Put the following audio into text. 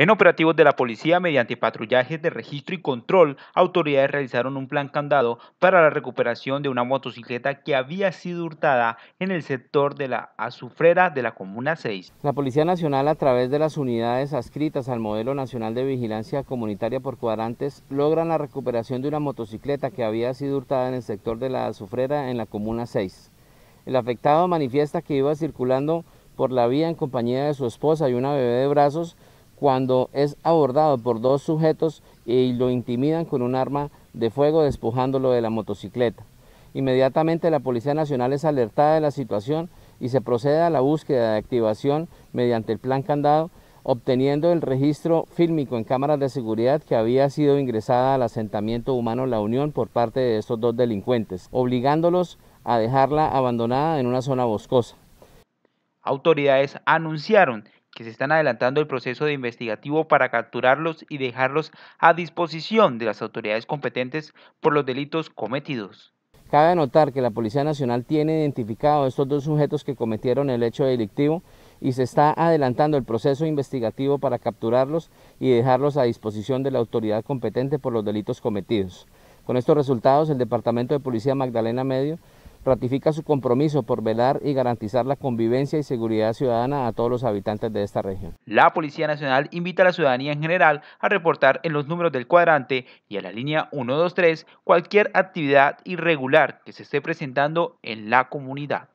En operativos de la policía, mediante patrullajes de registro y control, autoridades realizaron un plan candado para la recuperación de una motocicleta que había sido hurtada en el sector de la Azufrera de la Comuna 6. La Policía Nacional, a través de las unidades adscritas al Modelo Nacional de Vigilancia Comunitaria por Cuadrantes, logran la recuperación de una motocicleta que había sido hurtada en el sector de la Azufrera en la Comuna 6. El afectado manifiesta que iba circulando por la vía en compañía de su esposa y una bebé de brazos cuando es abordado por dos sujetos y lo intimidan con un arma de fuego despojándolo de la motocicleta. Inmediatamente la Policía Nacional es alertada de la situación y se procede a la búsqueda de activación mediante el plan candado, obteniendo el registro fílmico en cámaras de seguridad que había sido ingresada al asentamiento humano La Unión por parte de estos dos delincuentes, obligándolos a dejarla abandonada en una zona boscosa autoridades anunciaron que se están adelantando el proceso de investigativo para capturarlos y dejarlos a disposición de las autoridades competentes por los delitos cometidos. Cabe anotar que la Policía Nacional tiene identificado a estos dos sujetos que cometieron el hecho delictivo y se está adelantando el proceso investigativo para capturarlos y dejarlos a disposición de la autoridad competente por los delitos cometidos. Con estos resultados, el Departamento de Policía Magdalena Medio ratifica su compromiso por velar y garantizar la convivencia y seguridad ciudadana a todos los habitantes de esta región. La Policía Nacional invita a la ciudadanía en general a reportar en los números del cuadrante y a la línea 123 cualquier actividad irregular que se esté presentando en la comunidad.